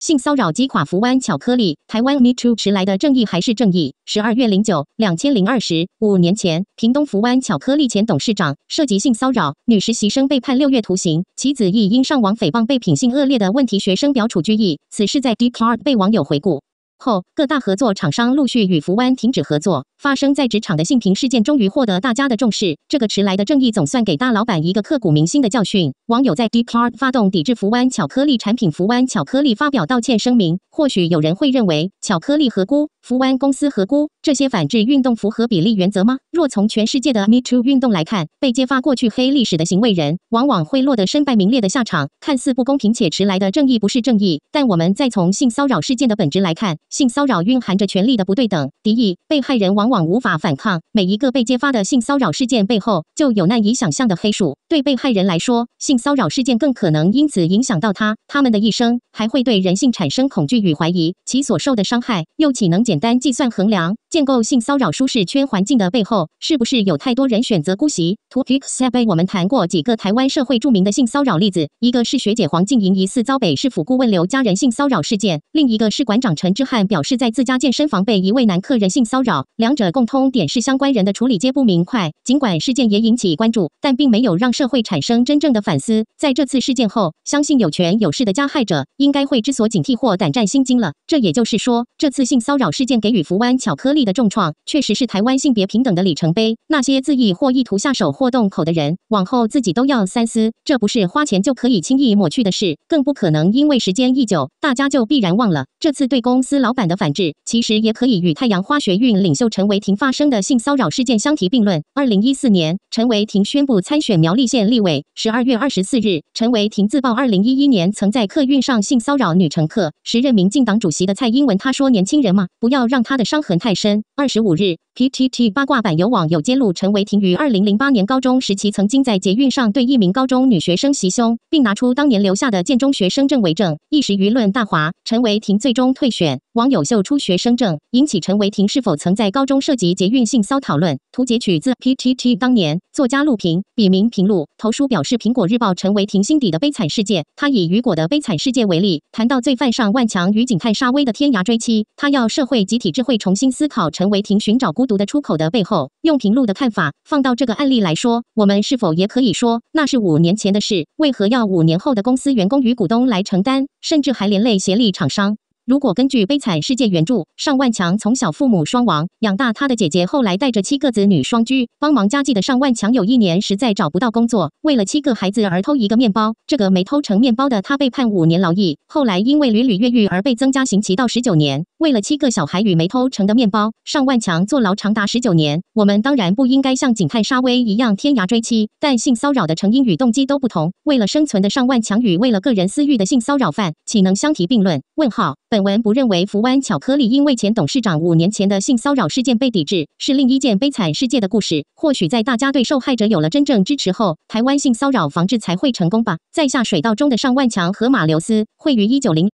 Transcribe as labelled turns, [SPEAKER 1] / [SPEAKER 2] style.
[SPEAKER 1] 性骚扰击垮福湾巧克力，台湾 Me Too 迟来的正义还是正义？十二月零九两千零二十，五年前，屏东福湾巧克力前董事长涉及性骚扰女实习生，被判六月徒刑，其子亦因上网诽谤被品性恶劣的问题学生表处拘役。此事在 Dcard 被网友回顾。后，各大合作厂商陆续与福湾停止合作。发生在职场的性平事件终于获得大家的重视，这个迟来的正义总算给大老板一个刻骨铭心的教训。网友在 d e c l a r d 发动抵制福湾巧克力产品，福湾巧克力发表道歉声明。或许有人会认为，巧克力和姑福湾公司和姑这些反制运动符合比例原则吗？若从全世界的 Me Too 运动来看，被揭发过去黑历史的行为人往往会落得身败名裂的下场。看似不公平且迟来的正义不是正义，但我们再从性骚扰事件的本质来看。性骚扰蕴含着权力的不对等、敌意，被害人往往无法反抗。每一个被揭发的性骚扰事件背后，就有难以想象的黑数。对被害人来说，性骚扰事件更可能因此影响到他他们的一生，还会对人性产生恐惧与怀疑。其所受的伤害又岂能简单计算衡量？建构性骚扰舒适圈环境的背后，是不是有太多人选择姑息？图克塞贝，我们谈过几个台湾社会著名的性骚扰例子，一个是学姐黄静莹疑似遭北市府顾问刘家人性骚扰事件，另一个是馆长陈之汉。表示在自家健身房被一位男客人性骚扰，两者共通点是相关人的处理皆不明快。尽管事件也引起关注，但并没有让社会产生真正的反思。在这次事件后，相信有权有势的加害者应该会知所警惕或胆战心惊了。这也就是说，这次性骚扰事件给予福湾巧克力的重创，确实是台湾性别平等的里程碑。那些自意或意图下手或动口的人，往后自己都要三思。这不是花钱就可以轻易抹去的事，更不可能因为时间一久，大家就必然忘了。这次对公司老。老板的反制，其实也可以与太阳花学运领袖陈维廷发生的性骚扰事件相提并论。二零一四年，陈维廷宣布参选苗栗县立委。十二月二十四日，陈维廷自曝二零一一年曾在客运上性骚扰女乘客。时任民进党主席的蔡英文他说：“年轻人嘛，不要让他的伤痕太深。”二十五日。PTT 八卦版有网友揭露陈伟霆于二零零八年高中时期曾经在捷运上对一名高中女学生袭胸，并拿出当年留下的建中学生证为证，一时舆论大哗，陈伟霆最终退选。网友秀出学生证，引起陈伟霆是否曾在高中涉及捷运性骚讨论。图截取自 PTT 当年作家陆平笔名平陆投书表示，《苹果日报》陈伟霆心底的悲惨世界。他以雨果的《悲惨世界》为例，谈到罪犯上万强与景泰沙威的天涯追妻，他要社会集体智慧重新思考陈伟霆寻找孤。堵的出口的背后，用平路的看法放到这个案例来说，我们是否也可以说那是五年前的事？为何要五年后的公司员工与股东来承担，甚至还连累协力厂商？如果根据《悲惨世界》原著，尚万强从小父母双亡，养大他的姐姐后来带着七个子女双居，帮忙家计的尚万强有一年实在找不到工作，为了七个孩子而偷一个面包，这个没偷成面包的他被判五年劳役，后来因为屡屡越狱而被增加刑期到十九年。为了七个小孩与没偷成的面包，尚万强坐牢长达十九年。我们当然不应该像警探沙威一样天涯追妻，但性骚扰的成因与动机都不同，为了生存的尚万强与为了个人私欲的性骚扰犯岂能相提并论？问号本。文不认为福湾巧克力因为前董事长五年前的性骚扰事件被抵制是另一件悲惨世界的故事。或许在大家对受害者有了真正支持后，台湾性骚扰防治才会成功吧。在下水道中的上万强和马刘斯会于一九零。